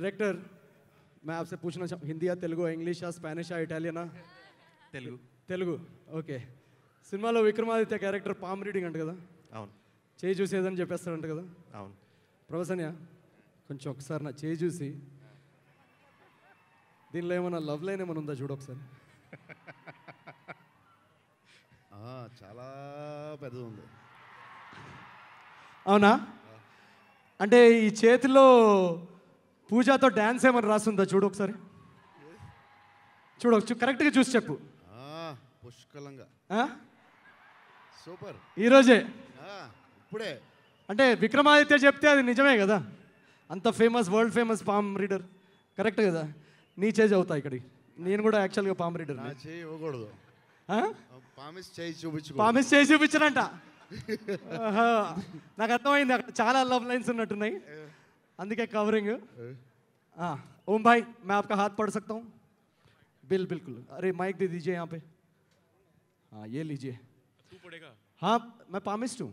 Director మే आपसे पूछना चाहूँ हिंदी या तेलुगु इंग्लिश या स्पेनिश తెలుగు తెలుగు ఓకే సినిమాలో విక్రమాదిత్య క్యారెక్టర్ పామ్ రీడింగ్ అంట కదా అవును చేయి చూసి ఏదని చెప్పేస్తాడంట కదా అవును ప్రొఫెసర్య కొంచెం ఒకసారి నా చేయి చూసి దీనిలో ఏమైనా లవ్ లైన్ ఏమైనా ఉందా చూడు ఒకసారి చాలా పెద్ద ఉంది అవునా అంటే ఈ చేతిలో పూజాతో డ్యాన్స్ ఏమని రాస్తుందా చూడు ఒకసారి చూడు కరెక్ట్గా చూసి చెప్పు పుష్కలంగా సూపర్ ఈరోజే ఇప్పుడే అంటే విక్రమాదిత్య చెప్తే అది నిజమే కదా అంత famous world famous palm reader correct కదా నీ చేజ్ అవుతా ఇక్కడికి నేను కూడా యాక్చువల్గా పామ్ రీడర్ ఇవ్వకూడదు పామిస్ చేయి చూపించు పామిస్ చేయి నాకు అర్థమైంది అక్కడ చాలా లవ్ లైన్స్ ఉన్నట్టున్నాయి అందుకే కవరింగ్ हाँ ओम भाई मैं आपका हाथ पढ़ सकता हूँ बिल बिल्कुल अरे माइक दे दीजिए यहाँ पे हाँ ये लीजिए हाँ मैं पामिस्ट हूँ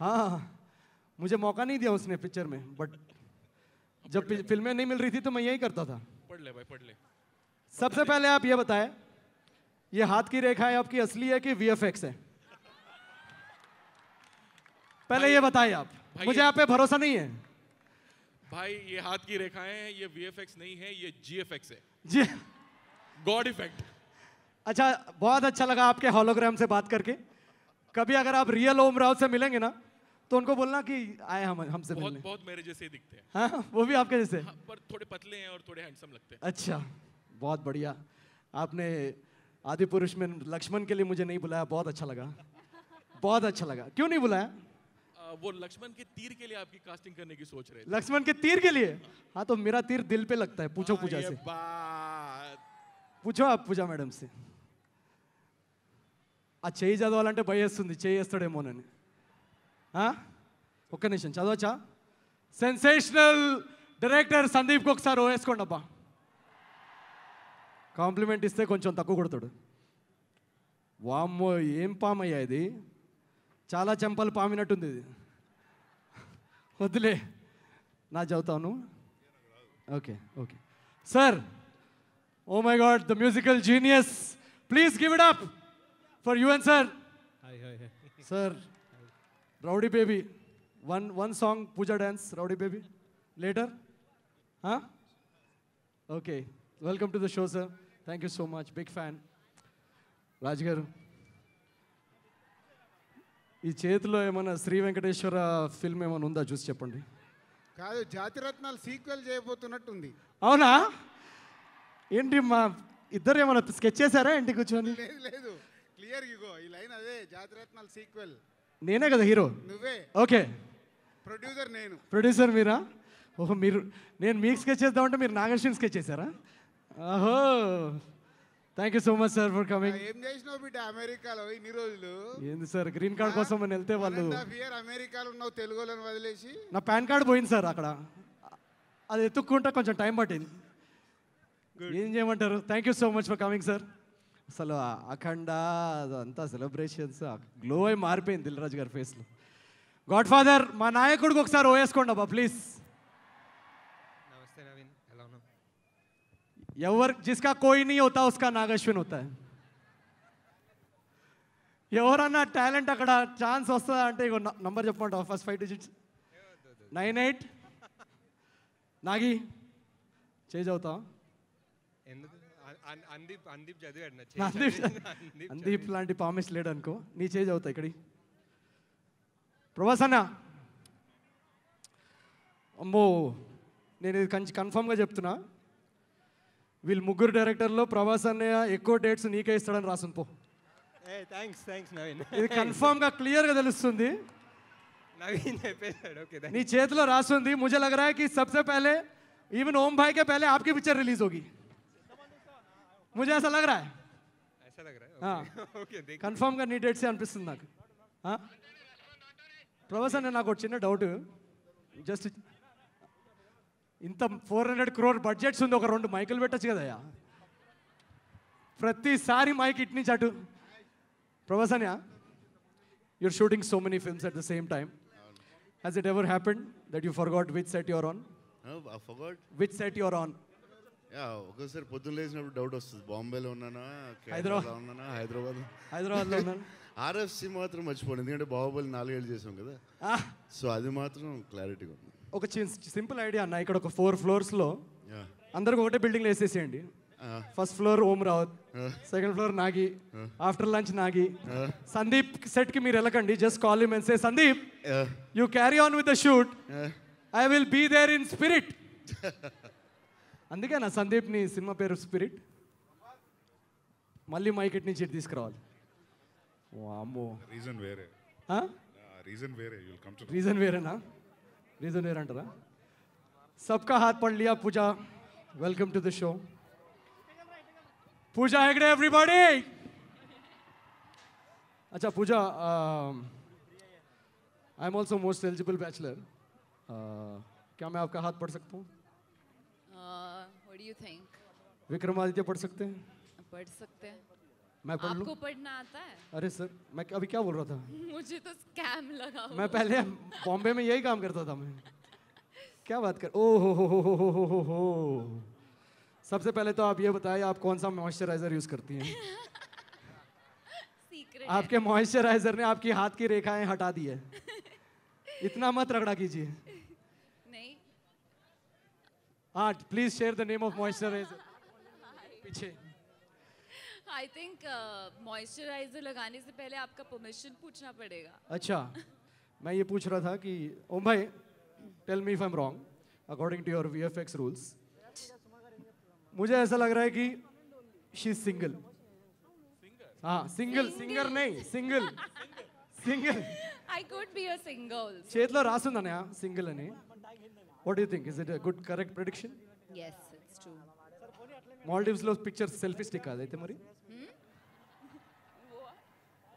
हाँ, हाँ, हाँ मुझे मौका नहीं दिया उसने पिक्चर में बट जब फिल्में नहीं मिल रही थी तो मैं यही करता था पढ़ ले भाई पढ़ ले सबसे पहले आप ये बताएं ये हाथ की रेखा है आपकी असली है कि वी एफ एक्स है पहले ये बताएं आप मुझे आप पे भरोसा नहीं है भाई ये हाथ की रेखाएं हैं ये वीएफएक्स नहीं है ये जीएफएक्स है जी गॉड इफेक्ट अच्छा बहुत अच्छा लगा आपके हॉलोग्राम से बात करके कभी अगर आप रियल ओम राव से मिलेंगे ना तो उनको बोलना कि आए हम हमसे बहुत मिलने। बहुत मेरे जैसे दिखते हैं हाँ वो भी आपके जैसे हाँ, पर थोड़े पतले हैं और थोड़े हैंडसम लगते हैं अच्छा बहुत बढ़िया आपने आदि पुरुष में लक्ष्मण के लिए मुझे नहीं बुलाया बहुत अच्छा लगा बहुत अच्छा लगा क्यों नहीं बुलाया वो लक्ष्मण के तीर के लिए आपकी कास्टिंग करने की सोच रहे लक्ष्मण के तीर के लिए हाँ तो मेरा तीर दिल पे लगता है पूछो पूजा से पूछो आप पूजा मैडम से ఆ చేయి చదవాలంటే భయేస్తుంది చేయి వేస్తాడేమోనని ఒక్క నిమిషం చదవచ్చా సెన్సేషనల్ డైరెక్టర్ సందీప్కి ఒకసారి వేసుకోండి అబ్బా కాంప్లిమెంట్ ఇస్తే కొంచెం తక్కువ కొడతాడు వామ్మో ఏం పామయ్యా ఇది చాలా చంపల్ పావినట్టుంది అది వదిలే నా జా అవుతాను okay okay sir oh my god the musical genius please give it up for you and sir hi hi hi sir rowdy baby one one song Pooja dance rowdy baby later హ్ okay welcome to the show sir thank you so much big fan రాజగర్ ఈ చేతిలో ఏమైనా Shri Venkateswara film ఏమైనా ఉందా చూసి చెప్పండి కాదు జాతిరత్నాలు సీక్వెల్ చేయబోతున్నట్టుంది అవునా ఏంటి మా ఇద్దరు ఏమైనా స్కెచ్ చేశారా ఇంటి కూర్చొని లేదు లేదు క్లియర్ ఇగో ఈ లైన్ అదే జాతిరత్నాలు సీక్వెల్ నేనే కదా హీరో నువ్వే ఓకే ప్రొడ్యూసర్ నేను ప్రొడ్యూసర్ మీరా ఓహో మీరు నేను మీకు స్కెచ్ చేద్దామంటే మీరు నాగర్షిని స్కెచ్ చేశారా ఓహో thank you so much sir for coming ఏం చేసినావు బిడ్డ అమెరికాలో ఇన్ని రోజులు ఏంది సార్ గ్రీన్ కార్డ్ కోసం నేను వెళ్తే వాళ్ళు ఇయర్ అమెరికాలో ఉన్నావు తెలుగులను వదిలేసి నా పాన్ కార్డ్ పోయింది సార్ అక్కడ అది ఎత్తుక్కుంటే కొంచెం టైం పట్టింది ఏం చేయమంటారు thank you so much for coming sir అసలు అఖండ అదంతా సెలబ్రేషన్స్ గ్లో అయి మారిపోయింది దిల్రాజ్ గారి ఫేస్లో గాడ్ ఫాదర్ మా నాయకుడికి ఒకసారి వేసుకోండి అబ్బా ప్లీజ్ ఎవరు జిస్కా కోయి నీ అవుతా ఉస్కా నాగశ్విన్ అవుతా ఎవరన్నా టాలెంట్ అక్కడ ఛాన్స్ వస్తుందా అంటే ఇక నంబర్ చెప్పమంటా first five digits nine eight Nagi చేజ్ అవుతాం అందీప్ లాంటి ప్రామిస్ లేడు అనుకో నీ చేజ్ అవుతా ఇక్కడి ప్రభాసన్న అమ్మో నేను ఇది కంచి కన్ఫామ్గా చెప్తున్నా వీళ్ళు ముగ్గురు డైరెక్టర్లో ప్రభాస్ అన్నయ్య ఎక్కువ డేట్స్ నీకే ఇస్తాడని రాసిన పో థ్యాంక్స్ థ్యాంక్స్ నవీన్ ఇది కన్ఫామ్గా క్లియర్గా తెలుస్తుంది నవీన్ చెప్పేశాడు ఓకే నీ చేతిలో రాస్తుంది ముజల్ లగ్ సబ్సే ఈవెన్ ఓం భాయ్ కే పహలే ఆప్కి పిక్చర్ రిలీజ్ హోగి ముజే ऐसा लग रहा కన్ఫామ్గా నీ డేట్స్ అనిపిస్తుంది నాకు ప్రభాస్ అన్నయ్య నాకు ఒక చిన్న డౌట్ జస్ట్ ఇంత ఫోర్ హండ్రెడ్ క్రోర్ బడ్జెట్స్ ఉంది ఒక రెండు మైకులు పెట్టచ్చు కదా ప్రతిసారి మైక్ ఇట్ నుంచి అటు ప్రొఫెసర్యా you're shooting so many films at the same time has it ever happen that you got which set your on which set your on ఒకసారి పొద్దున లేచినప్పుడు డౌట్ వస్తుంది బాంబేలో ఉన్నానా హైదరాబాద్ ఉన్నానా హైదరాబాద్ హైదరాబాద్లో ఉన్నాను ఆర్ఎఫ్సి మాత్రం మర్చిపోయింది ఎందుకంటే బాహుబలి నాలుగేళ్ళు చేసాం కదా సో అది మాత్రం క్లారిటీగా ఉంది ఒక సింపుల్ ఐడియా అన్న ఇక్కడ ఒక ఫోర్ ఫ్లోర్స్ లో అందరికి ఒకటే లో వేసేసేయండి first floor Om Rawat second floor Nagi after lunch Nagi Sandeep set కి మీరు వెళ్ళకండి జస్ట్ కాల్ యూ మెన్సే Sandeep you carry on with the shoot I will be there in spirit అందుకే నా సందీప్ ని సినిమా పేరు స్పిరిట్ మళ్ళీ మైకెట్ నుంచి తీసుకురావాలి వామ్మో రీజన్ వేరే రీజన్ వేరే రీజన్ వేరేనా रीजनेर अंटरा सबका हाथ पढ़ लिया Pooja welcome to the show Pooja Hegde everybody अच्छा Pooja I am also most eligible bachelor क्या मैं आपका हाथ पढ़ सकता हूँ uh, विक्रमादित्य पढ़ सकते हैं पढ़ सकते हैं मैं पढ़ आपको पढ़ना आता है अरे सर मैं अभी क्या बोल रहा था मुझे तो स्कैम लगा हुआ मैं पहले बॉम्बे में यही काम करता था मैं क्या बात कर ओ हो हो हो हो हो हो सबसे पहले तो आप ये बताइए आप कौन सा मॉइस्चराइजर यूज करती हैं सीक्रेट आपके मॉइस्चराइजर ने आपकी हाथ की रेखाएं हटा दी है इतना मत रगड़ा कीजिए नहीं आठ please share the name of moisturiser पीछे आई थिंक मॉइस्चराइजर लगाने से पहले आपका परमिशन पूछना पड़ेगा अच्छा मैं ये पूछ रहा था कि ओम भाई tell me if I am wrong according to your VFX rules मुझे ऐसा लग रहा है कि शी इज सिंगल हाँ सिंगल सिंगर नहीं single single I could be a single चेतला रासुंदा ने सिंगल ने what do you think is it a good correct prediction yes it's true Maldives లో పిక్చర్ సెల్ఫీ స్టిక్ అదైతే మరి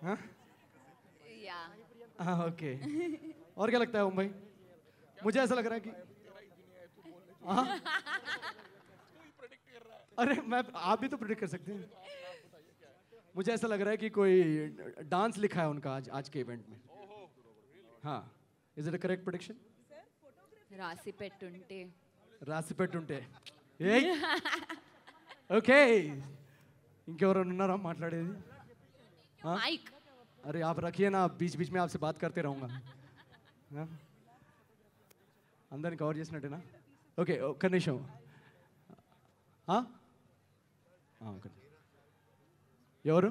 हाँ hmm? ओके ah, और क्या लगता है मुंबई मुझे ऐसा लग रहा है कि हाँ अरे मैं आप भी तो प्रिडिक्ट कर सकते हैं मुझे ऐसा लग रहा है कि कोई डांस लिखा है उनका आज आज के इवेंट में हाँ इज इट करेक्ट प्रोडिक्शन राशिपेट राशिपेट ఓకే इंकेवर माट लड़े माइक हाँ? अरे आप रखिए ना बीच बीच में आपसे बात करते रहूँगा हाँ? अंदर कवर ना ओके ఒక్క నిమిషం ఎవరు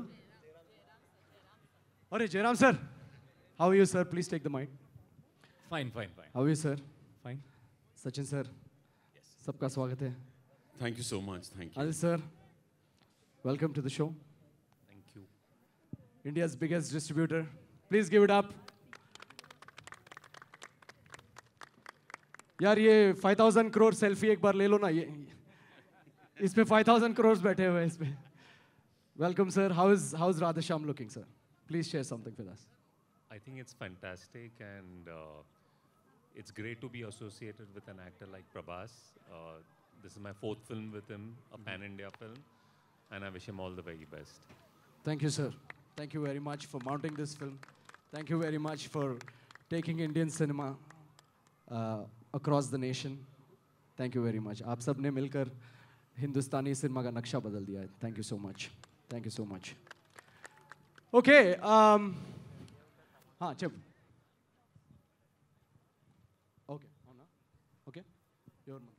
అరే Jayaram sir how you sir please take the mike fine fine fine how you sir Sachin sir सबका स्वागत है Thank you so much. Thank you. Anil sir, welcome to the show. Thank you. India's biggest distributor. Please give it up. यार ये 5000 crore selfie एक बार ले लो ना ये इसमें 5000 करोड़ बैठे हुए हैं इसमें welcome sir how is how is Radheshyam looking sir please share something with us I think it's fantastic and it's great to be associated with an actor like Prabhas. Uh, this is my fourth film with him, a mm-hmm. pan India film, and I wish him all the very best. Thank you, sir. Thank you very much for mounting this film. Thank you very much for taking Indian cinema uh, across the nation. Thank you very much. आप सब ने मिलकर हिंदुस्तानी cinema का नक्शा बदल Thank you so much. So much thank you Okay. Um,